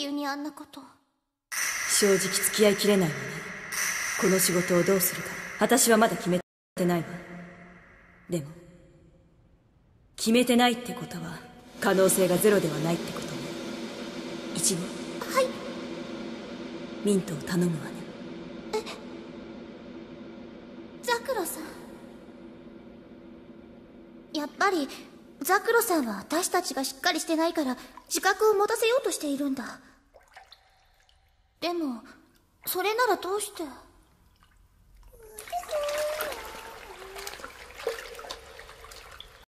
急にあんなこと正直付き合いきれないわねこの仕事をどうするか私はまだ決めてないわでも決めてないってことは可能性がゼロではないってことね一ちはいミントを頼むわねえザクロさんやっぱりザクロさんは私たちがしっかりしてないから自覚を持たせようとしているんだでもそれならどうして